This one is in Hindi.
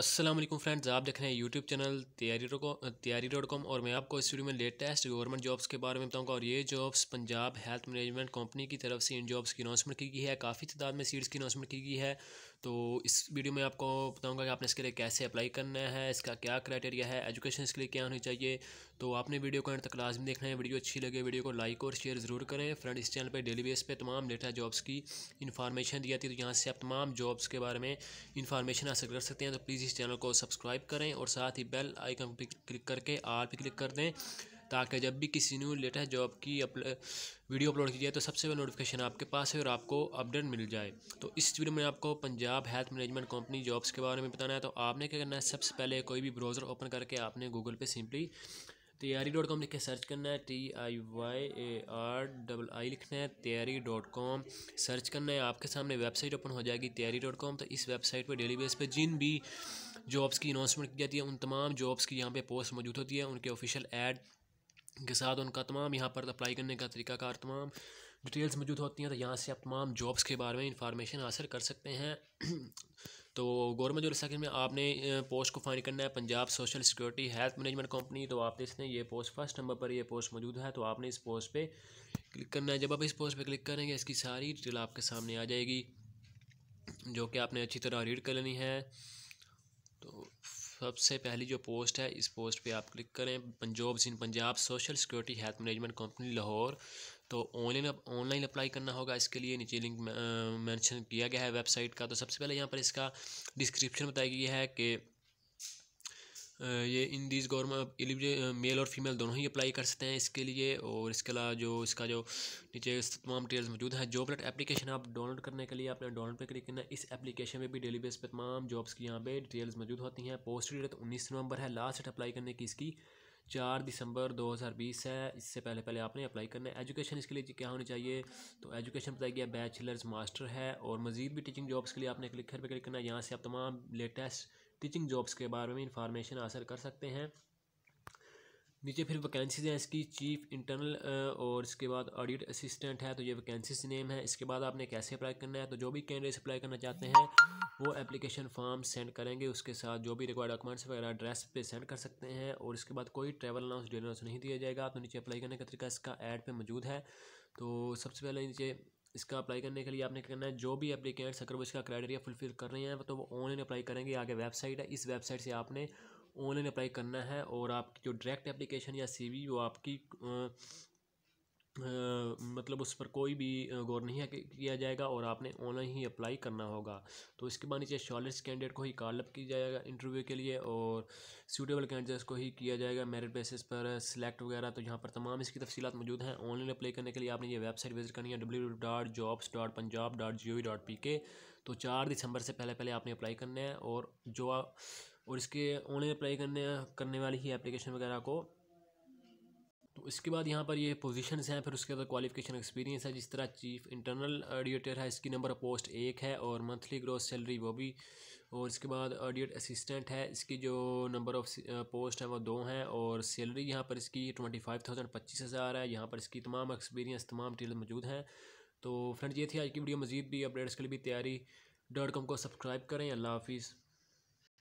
असलम फ्रेंड्स आप देख रहे हैं यूट्यूब चैनल तैयारी तैयारी डॉट कॉम और मैं आपको इस वीडियो में लेटेस्ट गवर्नमेंट जॉब्स के बारे में बताऊंगा और ये jobs Punjab health management company की तरफ से इन जॉब्स की अनाउंसमेंट की गई है काफ़ी तादाद में सीट्स की अनाउंसमेंट की गई है तो इस वीडियो में आपको बताऊंगा कि आपने इसके लिए कैसे अप्लाई करना है इसका क्या क्राइटेरिया है एजुकेशन इसके लिए क्या होनी चाहिए तो आपने वीडियो को एंड तक लाजम देखना है वीडियो अच्छी लगे वीडियो को लाइक और शेयर ज़रूर करें फ्रेंड इस चैनल पर डेली बेस पे तमाम डेटा जॉब्स की इन्फॉर्मेशन दी जाती है तो यहाँ से आप तमाम जॉब्स के बारे में इन्फॉर्मेशन हासिल कर सकते हैं तो प्लीज़ इस चैनल को सब्सक्राइब करें और साथ ही बेल आइकन पर क्लिक करके आर पर क्लिक कर दें ताकि जब भी किसी न्यू लेटेस्ट जॉब की वीडियो अपलोड की जाए तो सबसे पहले नोटिफिकेशन आपके पास है और आपको अपडेट मिल जाए तो इस वीडियो में आपको Punjab health management company jobs के बारे में बताना है तो आपने क्या करना है सबसे पहले कोई भी ब्राउज़र ओपन करके आपने गूगल पर सिंपली तैयारी डॉट कॉम लिख के सर्च करना है T I Y A R double I लिखना है तैयारी डॉट कॉम सर्च करना है आपके सामने वेबसाइट ओपन हो जाएगी तैयारी डॉट कॉम तो इस वेबसाइट पर डेली बेस पर जिन भी जॉब्स की अनाउंसमेंट की जाती है उन तमाम जॉब्स की यहाँ पे पोस्ट मौजूद होती है उनके ऑफिशियल एड के साथ उनका तमाम यहाँ पर अप्लाई करने का तरीकाकार तमाम डिटेल्स मौजूद होती हैं तो यहाँ से आप तमाम जॉब्स के बारे में इंफॉर्मेशन हासिल कर सकते हैं तो गवर्नमेंट जो सेक्शन में आपने पोस्ट को फाइन करना है Punjab social security health management company तो आप हैं ये पोस्ट फर्स्ट नंबर पर ये पोस्ट मौजूद है तो आपने इस पोस्ट पे क्लिक करना है जब आप इस पोस्ट पे क्लिक करेंगे इसकी सारी डिटेल आपके सामने आ जाएगी जो कि आपने अच्छी तरह रीड कर लेनी है सबसे पहली जो पोस्ट है इस पोस्ट पे आप क्लिक करें Punjab in Punjab social security health management company Lahore तो ऑनलाइन ऑनलाइन अप्लाई करना होगा इसके लिए नीचे लिंक मेंशन किया गया है वेबसाइट का तो सबसे पहले यहाँ पर इसका डिस्क्रिप्शन बताया गया है कि ये इन दीज गवर्नमेंट मेल और फीमेल दोनों ही अप्लाई कर सकते हैं इसके लिए और इसके अलावा जो इसका जो नीचे तमाम डिटेल्स मौजूद हैं जॉब लेट एप्लीकेशन आप डाउनलोड करने के लिए आपने डाउनलोड पर क्लिक करना है इस एप्लीकेशन में भी डेली बेस पर तमाम जॉब्स की यहाँ पर डिटेल्स मौजूद होती हैं पोस्ट तो डेट उन्नीस नवंबर है लास्ट डेट अप्लाई करने की इसकी चार दिसंबर 2020 है इससे पहले पहले आपने अप्लाई करना है एजुकेशन इसके लिए क्या होनी चाहिए तो एजुकेशन अप्लाई गया बैचलर्स मास्टर है और मजीद भी टीचिंग जॉब्स के लिए आपने क्लिक पर क्लिक करना है यहाँ से आप तमाम लेटेस्ट टीचिंग जॉब्स के बारे में इंफॉर्मेशन हासिल कर सकते हैं नीचे फिर वैकेंसीज हैं इसकी चीफ इंटरनल और इसके बाद ऑडिट असिस्टेंट है तो ये वैकेंसीज नेम है इसके बाद आपने कैसे अप्लाई करना है तो जो भी कैंडिडेट्स अप्लाई करना चाहते हैं वो एप्लीकेशन फॉर्म सेंड करेंगे उसके साथ जो भी रिक्वायर्ड डॉक्यूमेंट्स वगैरह एड्रेस पे सेंड कर सकते हैं और इसके बाद कोई ट्रैवल अनाउंस डेल नहीं दिया जाएगा तो नीचे अप्लाई करने का तरीका इसका एड पर मौजूद है तो सबसे पहले नीचे इसका अप्लाई करने के लिए आपने क्या करना है जो भी अपलिकेंट्स अगर वो इसका क्राइटेरिया फुलफिल कर रहे हैं तो वो ऑनलाइन अप्लाई करेंगे आगे वेबसाइट है इस वेबसाइट से आपने ऑनलाइन अप्लाई करना है और आपकी जो डायरेक्ट एप्लीकेशन या सीवी वो आपकी मतलब उस पर कोई भी गौर नहीं किया जाएगा और आपने ऑनलाइन ही अप्लाई करना होगा तो इसके बाद नीचे शॉर्टलिस्ट कैंडिडेट को ही कॉलअप किया जाएगा इंटरव्यू के लिए और सूटेबल कैंडिडेट्स को ही किया जाएगा मेरिट बेसिस पर सिलेक्ट वगैरह तो यहाँ पर तमाम इसकी तफसीत मौजूद हैं ऑनलाइन अप्लाई करने के लिए आपने ये वेबसाइट विजिट करनी है W dot jobs dot Punjab dot G O V dot P K तो चार दिसंबर से पहले पहले आपने अप्लाई करना है और जो और इसके ऑनलाइन अप्लाई करने करने वाली ही एप्लीकेशन वगैरह को तो इसके बाद यहाँ पर ये पोजीशन हैं फिर उसके बाद क्वालिफिकेशन एक्सपीरियंस है जिस तरह चीफ इंटरनल ऑडिटर है इसकी नंबर पोस्ट एक है और मंथली ग्रोथ सैलरी वो भी और इसके बाद ऑडिट uh, असिस्टेंट है इसकी जो नंबर ऑफ पोस्ट है वो दो हैं और सैलरी यहाँ पर इसकी ट्वेंटी फाइव थाउजेंड पच्चीस हज़ार है यहाँ पर इसकी तमाम एक्सपीरियंस तमाम डिटेल मौजूद हैं तो फ्रेंड ये थी आज की वीडियो मजीद भी अपडेट्स के लिए भी तैयारी डॉट कॉम को सब्सक्राइब करें अल्लाह हाफिज़